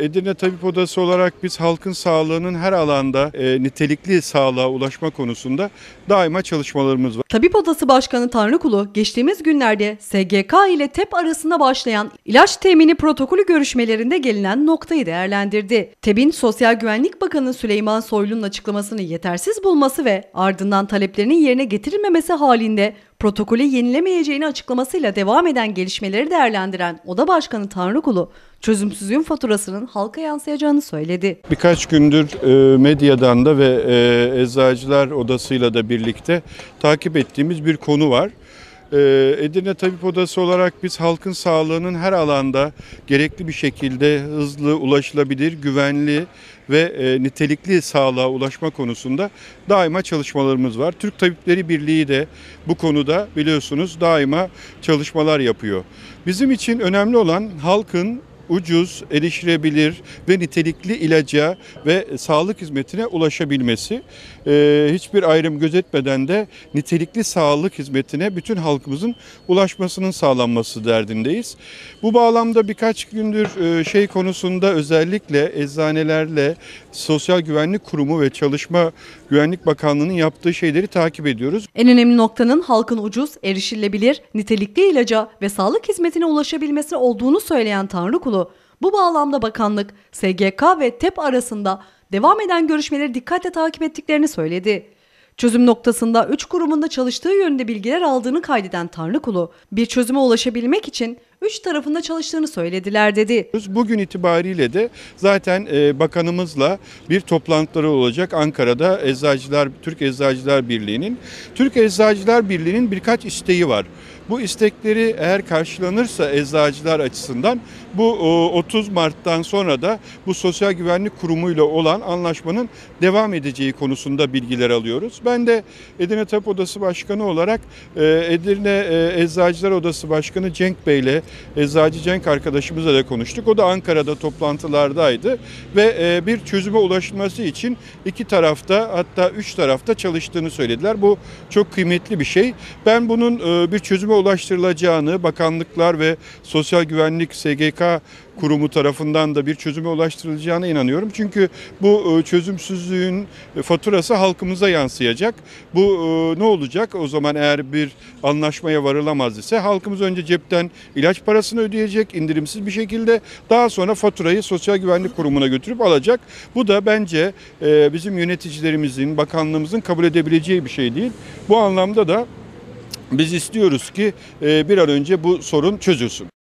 Edirne Tabip Odası olarak biz halkın sağlığının her alanda e, nitelikli sağlığa ulaşma konusunda daima çalışmalarımız var. Tabip Odası Başkanı Tanrıkulu geçtiğimiz günlerde SGK ile TEP arasında başlayan ilaç temini protokolü görüşmelerinde gelinen noktayı değerlendirdi. TEP'in Sosyal Güvenlik Bakanı Süleyman Soylu'nun açıklamasını yetersiz bulması ve ardından taleplerinin yerine getirilmemesi halinde protokolü yenilemeyeceğini açıklamasıyla devam eden gelişmeleri değerlendiren Oda Başkanı Tanrıkulu, çözümsüzlüğün faturasının halka yansıyacağını söyledi. Birkaç gündür e, medyadan da ve e, Eczacılar Odası'yla da birlikte takip ettiğimiz bir konu var. Ee, Edirne Tabip Odası olarak biz halkın sağlığının her alanda gerekli bir şekilde hızlı, ulaşılabilir, güvenli ve e, nitelikli sağlığa ulaşma konusunda daima çalışmalarımız var. Türk Tabipleri Birliği de bu konuda biliyorsunuz daima çalışmalar yapıyor. Bizim için önemli olan halkın ucuz, erişilebilir ve nitelikli ilaca ve sağlık hizmetine ulaşabilmesi. Ee, hiçbir ayrım gözetmeden de nitelikli sağlık hizmetine bütün halkımızın ulaşmasının sağlanması derdindeyiz. Bu bağlamda birkaç gündür e, şey konusunda özellikle eczanelerle Sosyal Güvenlik Kurumu ve Çalışma Güvenlik Bakanlığı'nın yaptığı şeyleri takip ediyoruz. En önemli noktanın halkın ucuz, erişilebilir, nitelikli ilaca ve sağlık hizmetine ulaşabilmesi olduğunu söyleyen Tanrı Kulu bu bağlamda bakanlık SGK ve TEP arasında devam eden görüşmeleri dikkatle takip ettiklerini söyledi. Çözüm noktasında üç kurumunda çalıştığı yönünde bilgiler aldığını kaydeden Tanrıkulu, bir çözüme ulaşabilmek için üç tarafında çalıştığını söylediler dedi. Bugün itibariyle de zaten e, bakanımızla bir toplantıları olacak Ankara'da Eczacılar Türk Eczacılar Birliği'nin. Türk Eczacılar Birliği'nin birkaç isteği var. Bu istekleri eğer karşılanırsa eczacılar açısından bu 30 Mart'tan sonra da bu Sosyal Güvenlik Kurumu ile olan anlaşmanın devam edeceği konusunda bilgiler alıyoruz. Ben de Edirne Tap Odası Başkanı olarak e, Edirne e, Eczacılar Odası Başkanı Cenk Bey ile Eczacı Cenk arkadaşımızla da konuştuk. O da Ankara'da toplantılardaydı ve e, bir çözüme ulaşılması için iki tarafta hatta üç tarafta çalıştığını söylediler. Bu çok kıymetli bir şey. Ben bunun e, bir çözüme ulaştırılacağını bakanlıklar ve Sosyal Güvenlik SGK kurumu tarafından da bir çözüme ulaştırılacağına inanıyorum. Çünkü bu e, çözümsüzlüğün faturası halkımıza yansıyacak. Bu e, ne olacak? O zaman eğer bir anlaşmaya varılamaz ise halkımız önce cepten ilaç parasını ödeyecek indirimsiz bir şekilde daha sonra faturayı Sosyal Güvenlik Kurumu'na götürüp alacak. Bu da bence e, bizim yöneticilerimizin, bakanlığımızın kabul edebileceği bir şey değil. Bu anlamda da biz istiyoruz ki bir an önce bu sorun çözülsün.